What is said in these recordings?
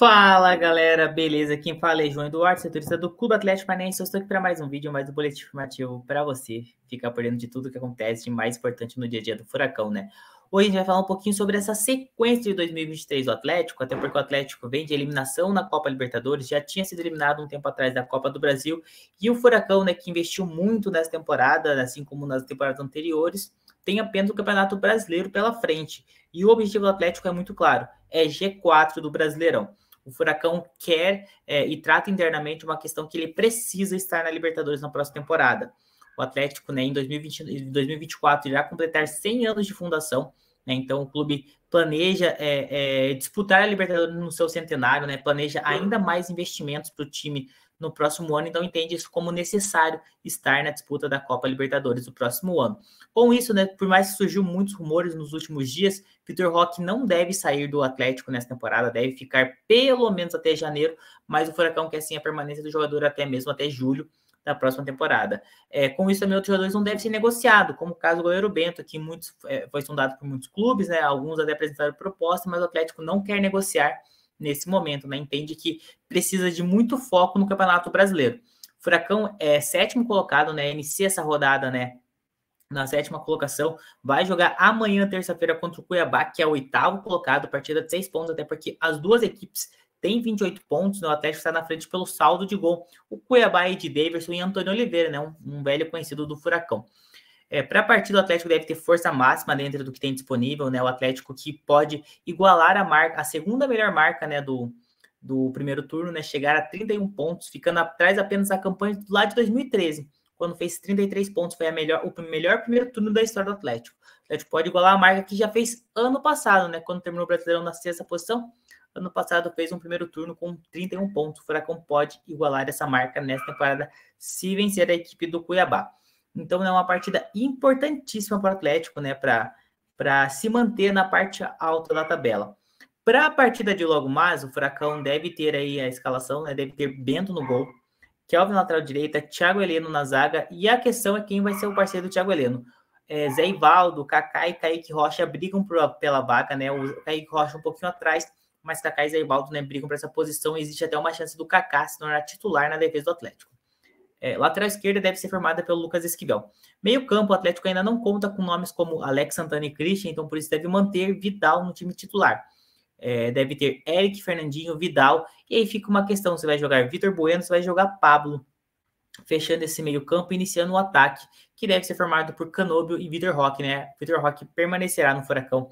Fala galera, beleza? Quem fala é João Eduardo, setorista do Clube Atlético Paranaense. Eu estou aqui para mais um vídeo, mais um boletim informativo para você ficar por dentro de tudo que acontece de mais importante no dia a dia do Furacão, né? Hoje a gente vai falar um pouquinho sobre essa sequência de 2023 do Atlético, até porque o Atlético vem de eliminação na Copa Libertadores, já tinha sido eliminado um tempo atrás da Copa do Brasil, e o Furacão, né, que investiu muito nessa temporada, assim como nas temporadas anteriores, tem apenas o Campeonato Brasileiro pela frente. E o objetivo do Atlético é muito claro, é G4 do Brasileirão. O Furacão quer é, e trata internamente uma questão que ele precisa estar na Libertadores na próxima temporada. O Atlético, né, em 2020, 2024, irá completar 100 anos de fundação. Né, então, o clube planeja é, é, disputar a Libertadores no seu centenário, né, planeja ainda mais investimentos para o time no próximo ano, então entende isso como necessário estar na disputa da Copa Libertadores do próximo ano. Com isso, né, por mais que surgiu muitos rumores nos últimos dias, Vitor Roque não deve sair do Atlético nessa temporada, deve ficar pelo menos até janeiro, mas o Furacão quer sim a permanência do jogador até mesmo até julho da próxima temporada. É, com isso, também outros jogadores não devem ser negociados, como o caso do goleiro Bento, que muitos, é, foi sondado por muitos clubes, né, alguns até apresentaram proposta, mas o Atlético não quer negociar nesse momento, né? Entende que precisa de muito foco no Campeonato Brasileiro. O Furacão é sétimo colocado, né? Inicia essa rodada, né? Na sétima colocação, vai jogar amanhã, terça-feira, contra o Cuiabá, que é o oitavo colocado, partida de seis pontos, até porque as duas equipes têm 28 pontos, né? o Atlético está na frente pelo saldo de gol. O Cuiabá é de Davidson e Antônio Oliveira, né? Um, um velho conhecido do Furacão. É, para a partida, o Atlético deve ter força máxima dentro do que tem disponível, né? O Atlético que pode igualar a marca, a segunda melhor marca, né, do, do primeiro turno, né? Chegar a 31 pontos, ficando atrás apenas da campanha lá de 2013, quando fez 33 pontos, foi a melhor, o melhor primeiro turno da história do Atlético. O Atlético pode igualar a marca que já fez ano passado, né? Quando terminou o Brasileirão na sexta posição, ano passado fez um primeiro turno com 31 pontos. O Furacão pode igualar essa marca nessa temporada se vencer a equipe do Cuiabá. Então é uma partida importantíssima para o Atlético, né? Para se manter na parte alta da tabela. Para a partida de logo mais, o Furacão deve ter aí a escalação, né? Deve ter Bento no gol, Kelvin na lateral direita, Thiago Heleno na zaga. E a questão é quem vai ser o parceiro do Thiago Heleno. É, Zé Ivaldo, Kaká e Kaique Rocha brigam pela vaca, né? O Kaique Rocha um pouquinho atrás, mas Kaká e Zé Ivaldo né, brigam para essa posição. Existe até uma chance do Kaká se tornar titular na defesa do Atlético. É, lateral esquerda deve ser formada pelo Lucas Esquivel. Meio campo, o Atlético ainda não conta com nomes como Alex Santana e Christian, então por isso deve manter Vidal no time titular. É, deve ter Eric, Fernandinho, Vidal, e aí fica uma questão, você vai jogar Vitor Bueno, você vai jogar Pablo, fechando esse meio campo, iniciando o ataque, que deve ser formado por Canobio e Vitor Roque, né? Vitor Roque permanecerá no Furacão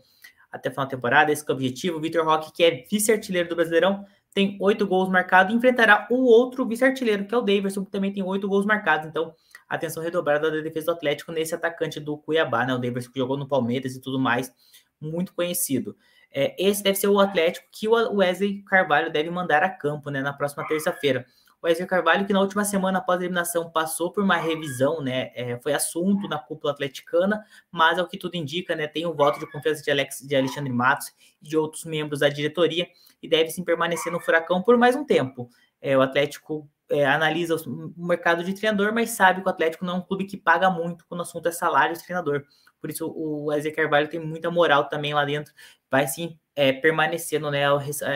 até o final da temporada, esse é o objetivo. Vitor Roque, que é vice-artilheiro do Brasileirão, tem oito gols marcados, e enfrentará o outro vice-artilheiro, que é o Davidson, que também tem oito gols marcados. Então, atenção redobrada da defesa do Atlético nesse atacante do Cuiabá, né? O Davidson que jogou no Palmeiras e tudo mais, muito conhecido. É, esse deve ser o Atlético que o Wesley Carvalho deve mandar a campo, né? Na próxima terça-feira. Wesley Carvalho, que na última semana após a eliminação passou por uma revisão, né? É, foi assunto na cúpula atleticana, mas é o que tudo indica, né, tem o voto de confiança de, Alex, de Alexandre Matos e de outros membros da diretoria e deve sim permanecer no furacão por mais um tempo. É, o Atlético é, analisa o mercado de treinador, mas sabe que o Atlético não é um clube que paga muito quando o assunto é salário de treinador. Por isso o Eze Carvalho tem muita moral também lá dentro, vai sim é, permanecendo né, é,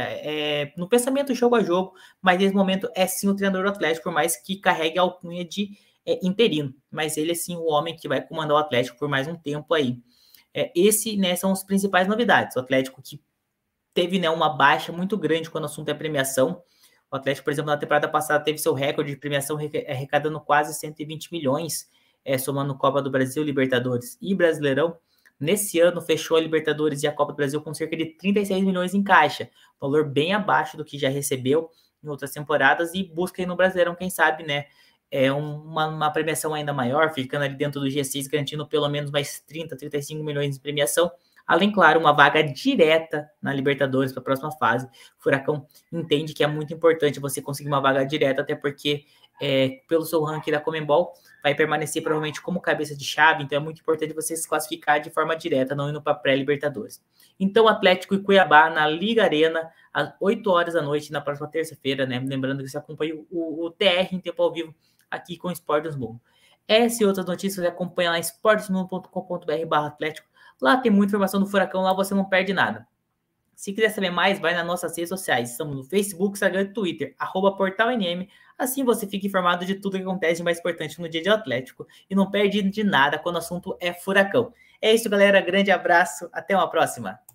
é, no pensamento jogo a jogo, mas nesse momento é sim o treinador do Atlético, por mais que carregue a alcunha de é, interino. Mas ele é sim o homem que vai comandar o Atlético por mais um tempo aí. É, esse né, são as principais novidades. O Atlético que teve né, uma baixa muito grande quando o assunto é premiação, o Atlético, por exemplo, na temporada passada teve seu recorde de premiação arrecadando quase 120 milhões, é, somando Copa do Brasil, Libertadores e Brasileirão. Nesse ano, fechou a Libertadores e a Copa do Brasil com cerca de 36 milhões em caixa, valor bem abaixo do que já recebeu em outras temporadas e busca aí no Brasileirão, quem sabe, né? É uma, uma premiação ainda maior, ficando ali dentro do G6, garantindo pelo menos mais 30, 35 milhões de premiação Além, claro, uma vaga direta na Libertadores para a próxima fase. O Furacão entende que é muito importante você conseguir uma vaga direta, até porque, é, pelo seu ranking da Comembol, vai permanecer provavelmente como cabeça de chave, então é muito importante você se classificar de forma direta, não indo para pré-Libertadores. Então, Atlético e Cuiabá na Liga Arena, às 8 horas da noite, na próxima terça-feira, né? Lembrando que você acompanha o, o TR em tempo ao vivo aqui com o Esporte Mundo. Essa e outras notícias você acompanha lá em esportesmundo.com.br barra Atlético Lá tem muita informação do Furacão, lá você não perde nada. Se quiser saber mais, vai nas nossas redes sociais. Estamos no Facebook, Instagram e Twitter, arroba PortalNM. Assim você fica informado de tudo que acontece de mais importante no dia de Atlético e não perde de nada quando o assunto é Furacão. É isso, galera. Grande abraço. Até uma próxima.